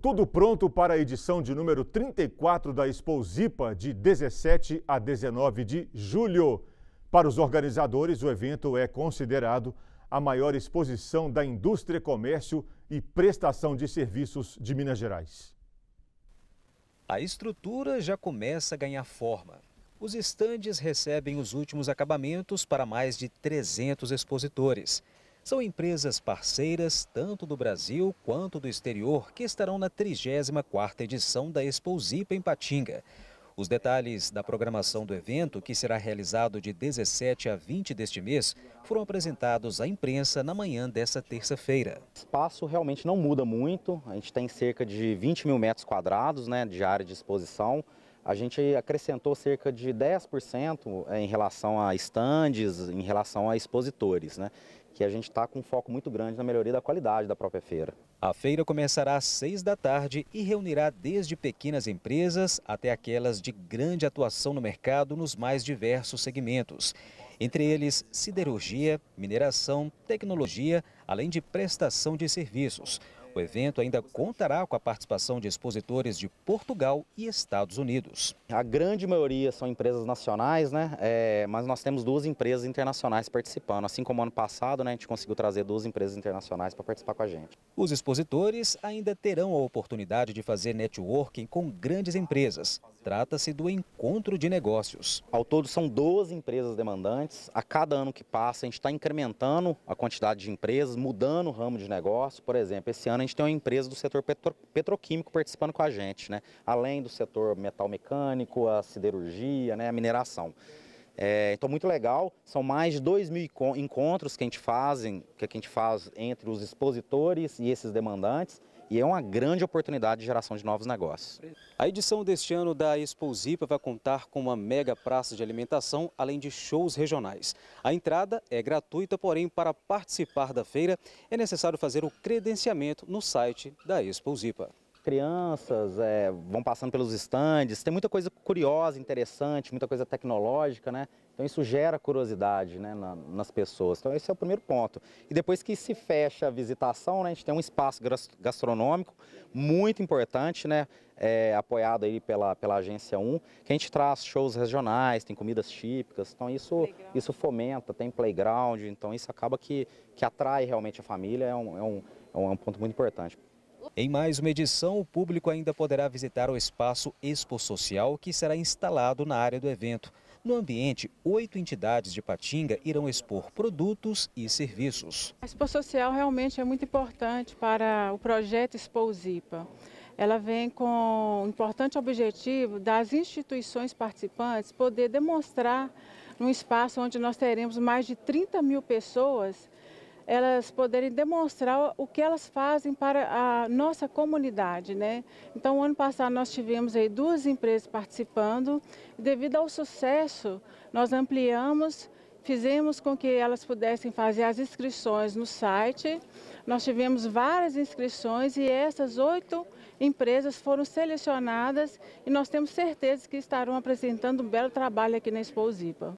Tudo pronto para a edição de número 34 da Exposipa, de 17 a 19 de julho. Para os organizadores, o evento é considerado a maior exposição da indústria, comércio e prestação de serviços de Minas Gerais. A estrutura já começa a ganhar forma. Os estandes recebem os últimos acabamentos para mais de 300 expositores. São empresas parceiras, tanto do Brasil quanto do exterior, que estarão na 34ª edição da Exposipa em Patinga. Os detalhes da programação do evento, que será realizado de 17 a 20 deste mês, foram apresentados à imprensa na manhã desta terça-feira. O espaço realmente não muda muito, a gente tem cerca de 20 mil metros quadrados né, de área de exposição, a gente acrescentou cerca de 10% eh, em relação a estandes, em relação a expositores, né? que a gente está com um foco muito grande na melhoria da qualidade da própria feira. A feira começará às 6 da tarde e reunirá desde pequenas empresas até aquelas de grande atuação no mercado nos mais diversos segmentos. Entre eles, siderurgia, mineração, tecnologia, além de prestação de serviços. O evento ainda contará com a participação de expositores de Portugal e Estados Unidos. A grande maioria são empresas nacionais, né? É, mas nós temos duas empresas internacionais participando. Assim como ano passado, né, a gente conseguiu trazer duas empresas internacionais para participar com a gente. Os expositores ainda terão a oportunidade de fazer networking com grandes empresas. Trata-se do encontro de negócios. Ao todo são 12 empresas demandantes. A cada ano que passa, a gente está incrementando a quantidade de empresas, mudando o ramo de negócio. Por exemplo, esse ano a gente tem uma empresa do setor petro, petroquímico participando com a gente, né? além do setor metal mecânico, a siderurgia, né? a mineração. É, então, muito legal. São mais de 2 mil encontros que a gente faz, que a gente faz entre os expositores e esses demandantes e é uma grande oportunidade de geração de novos negócios. A edição deste ano da Exposipa vai contar com uma mega praça de alimentação, além de shows regionais. A entrada é gratuita, porém, para participar da feira é necessário fazer o credenciamento no site da Exposipa crianças é, vão passando pelos estandes, tem muita coisa curiosa, interessante, muita coisa tecnológica, né? Então isso gera curiosidade né, na, nas pessoas. Então esse é o primeiro ponto. E depois que se fecha a visitação, né, a gente tem um espaço gastronômico muito importante, né? É, apoiado aí pela, pela Agência 1, que a gente traz shows regionais, tem comidas típicas, então isso, isso fomenta, tem playground, então isso acaba que, que atrai realmente a família, é um, é um, é um é ponto muito importante. Em mais uma edição, o público ainda poderá visitar o espaço Expo Social, que será instalado na área do evento. No ambiente, oito entidades de Patinga irão expor produtos e serviços. A Expo Social realmente é muito importante para o projeto Expo Zipa. Ela vem com o importante objetivo das instituições participantes poder demonstrar num espaço onde nós teremos mais de 30 mil pessoas elas poderem demonstrar o que elas fazem para a nossa comunidade, né? Então, ano passado nós tivemos aí duas empresas participando. Devido ao sucesso, nós ampliamos, fizemos com que elas pudessem fazer as inscrições no site. Nós tivemos várias inscrições e essas oito empresas foram selecionadas e nós temos certeza que estarão apresentando um belo trabalho aqui na Expo Zipa.